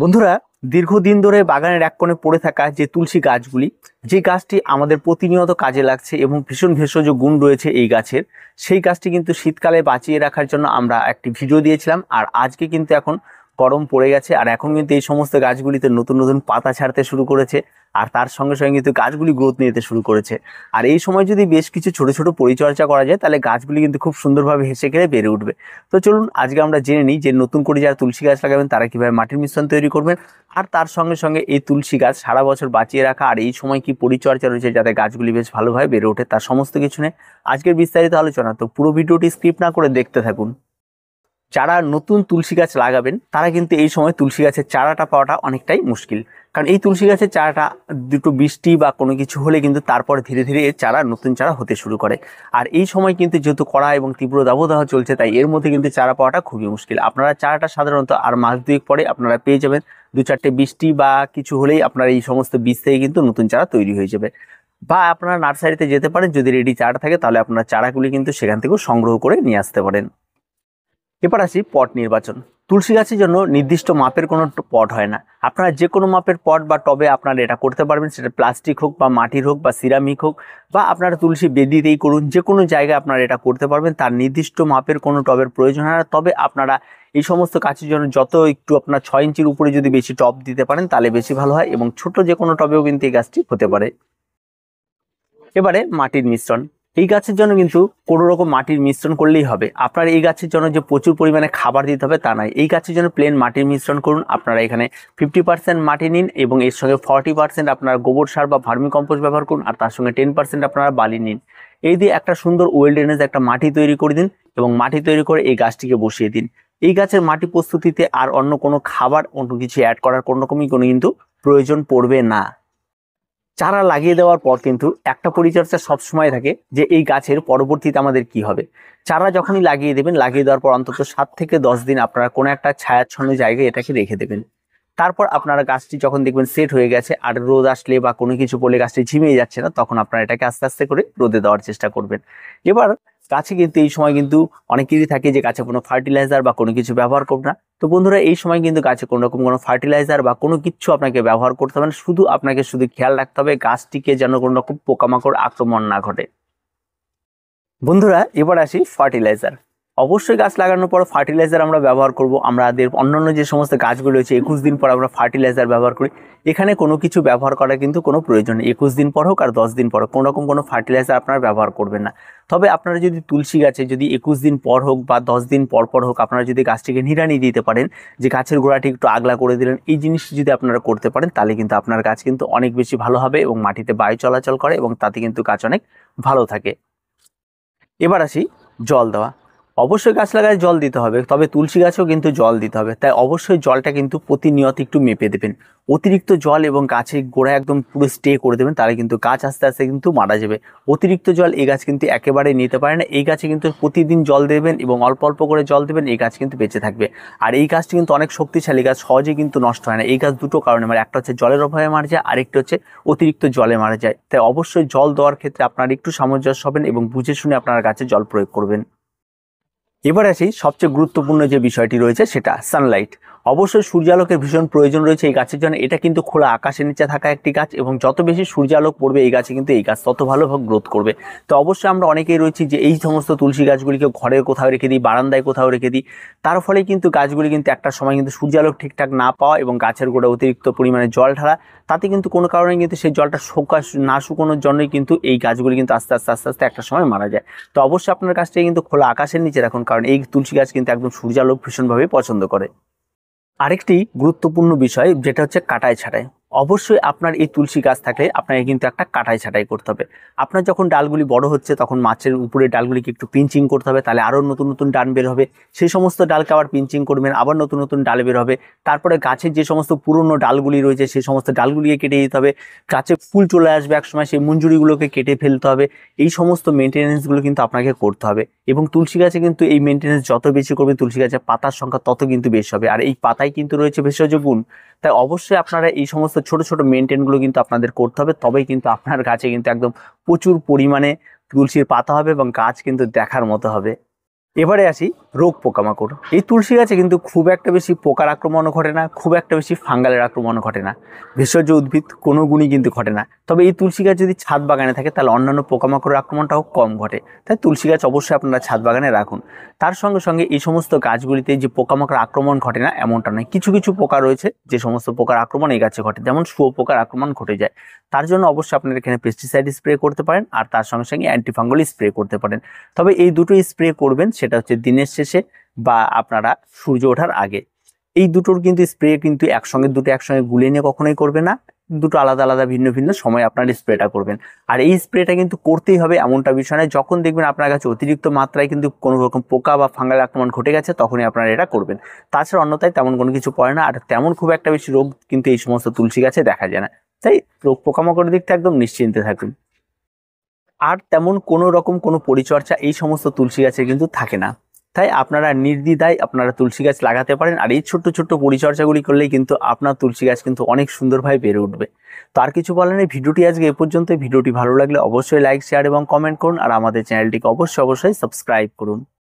বন্ধুরা দীর্ঘদিন ধরে বাগানের এক কোণে পড়ে থাকা যে তুলসী গাছগুলি যে গাছটি আমাদের প্রতিনিয়ত কাজে লাগছে এবং ভীষণ ভেষজ গুণ রয়েছে এই গাছের সেই গাছটি কিন্তু শীতকালে বাঁচিয়ে রাখার জন্য আমরা একটি ভিডিও দিয়েছিলাম আর আজকে কিন্তু এখন গরম পড়ে গেছে আর এখন কিন্তু এই সমস্ত গাছগুলিতে নতুন নতুন পাতা ছাড়তে শুরু করেছে আর তার সঙ্গে সঙ্গে কিন্তু গাছগুলি গ্রোথ নিতে শুরু করেছে আর এই সময় যদি বেশ কিছু ছোট ছোট পরিচর্যা করা যায় তাহলে গাছগুলি কিন্তু খুব সুন্দরভাবে হেসে খেলে বেড়ে উঠবে তো চলুন আজকে আমরা জেনে নিই যে নতুন করে যারা তুলসী গাছ লাগাবেন তারা কীভাবে মাটির মিশ্রণ তৈরি করবেন আর তার সঙ্গে সঙ্গে এই তুলসী গাছ সারা বছর বাঁচিয়ে রাখা আর এই সময় কি পরিচর্যা রয়েছে যাতে গাছগুলি বেশ ভালোভাবে বেড়ে ওঠে তার সমস্ত কিছু নেই আজকের বিস্তারিত আলোচনা তো পুরো ভিডিওটি স্ক্রিপ্ট না করে দেখতে থাকুন যারা নতুন তুলসী গাছ লাগাবেন তারা কিন্তু এই সময় তুলসী গাছের চারাটা পাওয়াটা অনেকটাই মুশকিল কারণ এই তুলসী গাছের চারাটা দুটো বৃষ্টি বা কোনো কিছু হলে কিন্তু তারপরে ধীরে ধীরে এর চারা নতুন চারা হতে শুরু করে আর এই সময় কিন্তু যেহেতু কড়া এবং তীব্র দাবদাহ চলছে তাই এর মধ্যে কিন্তু চারা পাওয়াটা খুবই মুশকিল আপনারা চারাটা সাধারণত আর মাস দুয়েক পরে আপনারা পেয়ে যাবেন দু চারটে বৃষ্টি বা কিছু হলেই আপনার এই সমস্ত বীজ থেকে কিন্তু নতুন চারা তৈরি হয়ে যাবে বা আপনারা নার্সারিতে যেতে পারেন যদি রেডি চারা থাকে তাহলে আপনার চারাগুলি কিন্তু সেখান থেকেও সংগ্রহ করে নিয়ে আসতে পারেন এবার আসি পট নির্বাচন তুলসী গাছের জন্য নির্দিষ্ট মাপের কোনো পট হয় না আপনারা যে কোনো মাপের পট বা টবে আপনারা এটা করতে পারবেন সেটা প্লাস্টিক হোক বা মাটির হোক বা সিরামিক হোক বা আপনারা তুলসী বেদিতেই করুন যে কোনো জায়গায় আপনারা এটা করতে পারবেন তার নির্দিষ্ট মাপের কোনো টবের প্রয়োজন হয় না তবে আপনারা এই সমস্ত গাছের জন্য যত একটু আপনার ছয় ইঞ্চির উপরে যদি বেশি টপ দিতে পারেন তাহলে বেশি ভালো হয় এবং ছোট যে কোনো টবেও কিন্তু এই গাছটি হতে পারে এবারে মাটির মিশ্রণ এই গাছের জন্য কিন্তু কোনো রকম মাটির মিশ্রণ করলেই হবে আপনার এই গাছের জন্য যে প্রচুর পরিমাণে খাবার দিতে হবে তা নয় এই গাছের জন্য প্লেন মাটির মিশ্রণ করুন আপনারা এখানে ফিফটি পার্সেন্ট মাটি নিন এবং এর সঙ্গে ফর্টি পার্সেন্ট আপনার গোবর সার বা ভার্মি কম্পোস্ট ব্যবহার করুন আর তার সঙ্গে টেন পার্সেন্ট আপনারা বালি নিন এই দিয়ে একটা সুন্দর ওয়েল ড্রেনেজ একটা মাটি তৈরি করে দিন এবং মাটি তৈরি করে এই গাছটিকে বসিয়ে দিন এই গাছের মাটি প্রস্তুতিতে আর অন্য কোনো খাবার অন্য কিছু অ্যাড করার কোনো রকমই কোনো কিন্তু প্রয়োজন পড়বে না চারা লাগিয়ে দেওয়ার পর কিন্তু একটা পরিচর্যা সব সময় থাকে যে এই গাছের পরবর্তীতে আমাদের কি হবে চারা যখনই লাগিয়ে দেবেন লাগিয়ে দেওয়ার পর অন্তত সাত থেকে দশ দিন আপনারা কোনো একটা ছায়াচ্ছন্ন জায়গায় এটাকে রেখে দেবেন তারপর আপনারা গাছটি যখন দেখবেন সেট হয়ে গেছে আর রোদ আসলে বা কোনো কিছু বলে গাছটি ঝিমিয়ে যাচ্ছে না তখন আপনারা এটাকে আস্তে আস্তে করে রোদে দেওয়ার চেষ্টা করবেন এবার গাছে কিন্তু এই সময় কিন্তু অনেকেরই থাকে যে গাছে কোনো ফার্টিলাইজার বা কোনো কিছু ব্যবহার করবো না তো বন্ধুরা এই সময় কিন্তু গাছে কোনো রকম কোনো ফার্টিলাইজার বা কোনো কিছু আপনাকে ব্যবহার করতে হবে না শুধু আপনাকে শুধু খেয়াল রাখতে হবে গাছটিকে যেন কোনো রকম পোকামাকড় আক্রমণ না ঘটে বন্ধুরা এবার আসি ফার্টিলাইজার অবশ্যই গাছ লাগানোর পর ফার্টিলাইজার আমরা ব্যবহার করব আমাদের অন্যান্য যে সমস্ত গাছগুলো রয়েছে একুশ দিন পর আমরা ফার্টিলাইজার ব্যবহার করি এখানে কোনো কিছু ব্যবহার করা কিন্তু কোনো প্রয়োজন নেই একুশ দিন পর হোক আর দশ দিন পর হোক কোনোরকম কোনো ফার্টিলাইজার আপনারা ব্যবহার করবেন না তবে আপনারা যদি তুলসী গাছে যদি একুশ দিন পর হোক বা দশ দিন পর পর হোক আপনারা যদি গাছটিকে নিড়ানি দিতে পারেন যে গাছের গোড়াটি একটু আগলা করে দিলেন এই জিনিসটি যদি আপনারা করতে পারেন তাহলে কিন্তু আপনার গাছ কিন্তু অনেক বেশি ভালো হবে এবং মাটিতে বায়ু চলাচল করে এবং তাতে কিন্তু গাছ অনেক ভালো থাকে এবার আসি জল দেওয়া অবশ্যই গাছ লাগায় জল দিতে হবে তবে তুলসী গাছেও কিন্তু জল দিতে হবে তাই অবশ্যই জলটা কিন্তু প্রতিনিয়ত একটু মেপে দেবেন অতিরিক্ত জল এবং গাছের গোড়া একদম পুরো স্টে করে দেবেন তাহলে কিন্তু গাছ আস্তে আস্তে কিন্তু মারা যাবে অতিরিক্ত জল এই গাছ কিন্তু একেবারে নিতে পারে না এই গাছে কিন্তু প্রতিদিন জল দেবেন এবং অল্প অল্প করে জল দেবেন এই গাছ কিন্তু বেঁচে থাকবে আর এই গাছটি কিন্তু অনেক শক্তিশালী গাছ সহজে কিন্তু নষ্ট হয় না এই গাছ দুটো কারণে মানে একটা হচ্ছে জলের অভাবে মারা যায় আরেকটা হচ্ছে অতিরিক্ত জলে মারা যায় তাই অবশ্যই জল দেওয়ার ক্ষেত্রে আপনার একটু সামঞ্জস্য হবেন এবং বুঝে শুনে আপনার গাছে জল প্রয়োগ করবেন এবার আসি সবচেয়ে গুরুত্বপূর্ণ যে বিষয়টি রয়েছে সেটা সানলাইট অবশ্যই সূর্যালোকের ভীষণ প্রয়োজন রয়েছে এই গাছের জন্য এটা কিন্তু খোলা আকাশের নিচে থাকা একটি গাছ এবং যত বেশি সূর্যালোক পড়বে এই গাছে কিন্তু এই গাছ তত ভালোভাবে গ্রোথ করবে তো অবশ্যই আমরা অনেকেই রয়েছি যে এই সমস্ত তুলসী গাছগুলিকে ঘরের কোথাও রেখে দিই বারান্দায় কোথাও রেখে দিই তার ফলে কিন্তু গাছগুলি কিন্তু একটা সময় কিন্তু সূর্যালোক ঠিকঠাক না পাওয়া এবং গাছের গোড়া অতিরিক্ত পরিমাণে জল ঢালা তাতে কিন্তু কোনো কারণে কিন্তু সেই জলটা শোকা না শুকোনোর জন্যই কিন্তু এই গাছগুলি কিন্তু আস্তে আস্তে আস্তে আস্তে একটা সময় মারা যায় তো অবশ্যই আপনার গাছটাকে কিন্তু খোলা আকাশের নিচে রাখুন কারণ কারণ এই তুলসী গাছ কিন্তু একদম সূর্যালোক ভীষণভাবে পছন্দ করে আরেকটি গুরুত্বপূর্ণ বিষয় যেটা হচ্ছে কাটায় ছাটায় অবশ্যই আপনার এই তুলসী গাছ থাকলে আপনাকে কিন্তু একটা কাটাই ছাটাই করতে হবে আপনার যখন ডালগুলি বড় হচ্ছে তখন মাছের উপরে ডালগুলিকে একটু পিঞ্চিং করতে হবে তাহলে আরও নতুন নতুন ডাল বের হবে সেই সমস্ত ডালকে আবার পিঞ্চিং করবেন আবার নতুন নতুন ডাল বের হবে তারপরে গাছের যে সমস্ত পুরনো ডালগুলি রয়েছে সেই সমস্ত ডালগুলিকে কেটে দিতে হবে গাছে ফুল চলে আসবে একসময় সেই মঞ্জুরিগুলোকে কেটে ফেলতে হবে এই সমস্ত মেনটেন্যান্সগুলো কিন্তু আপনাকে করতে হবে এবং তুলসী গাছে কিন্তু এই মেনটেন্যান্স যত বেশি করবে তুলসী গাছের পাতার সংখ্যা তত কিন্তু বেশি হবে আর এই পাতায় কিন্তু রয়েছে ভেষজ গুণ তাই অবশ্যই আপনারা এই সমস্ত ছোট ছোট মেনটেনগুলো কিন্তু আপনাদের করতে হবে তবেই কিন্তু আপনার গাছে কিন্তু একদম প্রচুর পরিমাণে তুলসীর পাতা হবে এবং গাছ কিন্তু দেখার মতো হবে এবারে আসি রোগ পোকামাকড় এই তুলসী গাছে কিন্তু খুব একটা বেশি পোকার আক্রমণও ঘটে না খুব একটা বেশি ফাঙ্গালের আক্রমণও ঘটে না ভেষজ উদ্ভিদ কোনো গুণই কিন্তু ঘটে না তবে এই তুলসী গাছ যদি ছাদ বাগানে থাকে তাহলে অন্যান্য পোকামাকড়ের আক্রমণটাও কম ঘটে তাই তুলসী গাছ অবশ্যই আপনারা ছাদ বাগানে রাখুন তার সঙ্গে সঙ্গে এই সমস্ত গাছগুলিতে যে পোকামাকড় আক্রমণ ঘটে না এমনটা নয় কিছু কিছু পোকা রয়েছে যে সমস্ত পোকার আক্রমণ এই গাছে ঘটে যেমন শুয়োপোকার আক্রমণ ঘটে যায় তার জন্য অবশ্যই আপনারা এখানে পেস্টিসাইড স্প্রে করতে পারেন আর তার সঙ্গে সঙ্গে অ্যান্টিফাঙ্গল স্প্রে করতে পারেন তবে এই দুটো স্প্রে করবেন সে সেটা হচ্ছে দিনের শেষে বা আপনারা সূর্য ওঠার আগে এই দুটোর কিন্তু স্প্রে কিন্তু একসঙ্গে দুটো একসঙ্গে গুলে নিয়ে কখনোই করবে না দুটো আলাদা আলাদা ভিন্ন ভিন্ন সময় আপনার স্প্রেটা করবেন আর এই স্প্রেটা কিন্তু করতেই হবে এমনটা বিষয় নয় যখন দেখবেন আপনার কাছে অতিরিক্ত মাত্রায় কিন্তু কোনো রকম পোকা বা ফাঙ্গাল আক্রমণ ঘটে গেছে তখনই আপনারা এটা করবেন তাছাড়া অন্যতায় তেমন কোনো কিছু পড়ে না আর তেমন খুব একটা বেশি রোগ কিন্তু এই সমস্ত তুলসী গাছে দেখা যায় না তাই রোগ পোকামাকড়ের দিকটা একদম নিশ্চিন্তে থাকুন আর তেমন কোনো রকম কোনো পরিচর্যা এই সমস্ত তুলসী গাছে কিন্তু থাকে না তাই আপনারা নির্দ্বিধায় আপনারা তুলসী গাছ লাগাতে পারেন আর এই ছোট্ট ছোট্ট পরিচর্যাগুলি করলেই কিন্তু আপনার তুলসী গাছ কিন্তু অনেক সুন্দরভাবে বেড়ে উঠবে তো আর কিছু বলার নেই ভিডিওটি আজকে এ পর্যন্ত ভিডিওটি ভালো লাগলে অবশ্যই লাইক শেয়ার এবং কমেন্ট করুন আর আমাদের চ্যানেলটিকে অবশ্যই অবশ্যই সাবস্ক্রাইব করুন